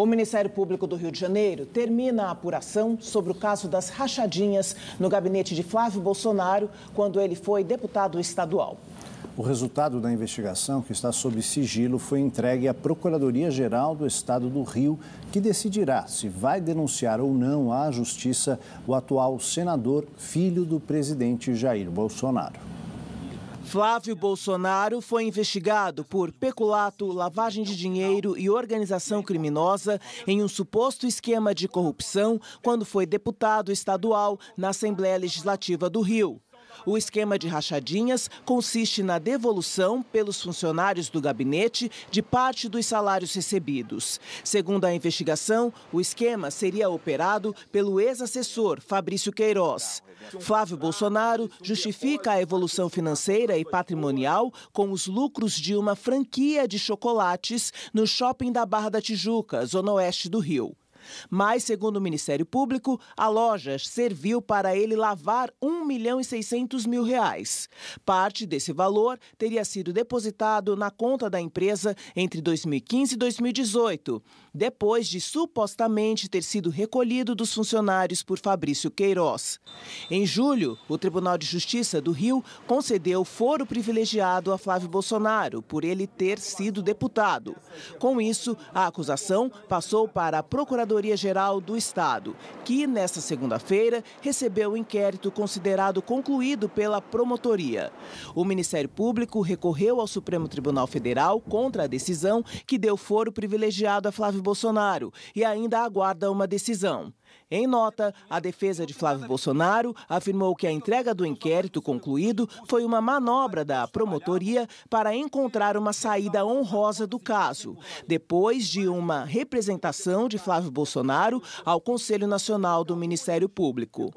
O Ministério Público do Rio de Janeiro termina a apuração sobre o caso das rachadinhas no gabinete de Flávio Bolsonaro quando ele foi deputado estadual. O resultado da investigação, que está sob sigilo, foi entregue à Procuradoria-Geral do Estado do Rio, que decidirá se vai denunciar ou não à Justiça o atual senador, filho do presidente Jair Bolsonaro. Flávio Bolsonaro foi investigado por peculato, lavagem de dinheiro e organização criminosa em um suposto esquema de corrupção quando foi deputado estadual na Assembleia Legislativa do Rio. O esquema de rachadinhas consiste na devolução pelos funcionários do gabinete de parte dos salários recebidos. Segundo a investigação, o esquema seria operado pelo ex-assessor Fabrício Queiroz. Flávio Bolsonaro justifica a evolução financeira e patrimonial com os lucros de uma franquia de chocolates no shopping da Barra da Tijuca, zona oeste do Rio. Mas, segundo o Ministério Público, a loja serviu para ele lavar 1 milhão e 600 mil reais. Parte desse valor teria sido depositado na conta da empresa entre 2015 e 2018, depois de supostamente ter sido recolhido dos funcionários por Fabrício Queiroz. Em julho, o Tribunal de Justiça do Rio concedeu foro privilegiado a Flávio Bolsonaro por ele ter sido deputado. Com isso, a acusação passou para a Procuradoria Procuradoria Geral do Estado, que nesta segunda-feira recebeu o um inquérito considerado concluído pela promotoria. O Ministério Público recorreu ao Supremo Tribunal Federal contra a decisão que deu foro privilegiado a Flávio Bolsonaro e ainda aguarda uma decisão. Em nota, a defesa de Flávio Bolsonaro afirmou que a entrega do inquérito concluído foi uma manobra da promotoria para encontrar uma saída honrosa do caso, depois de uma representação de Flávio Bolsonaro ao Conselho Nacional do Ministério Público.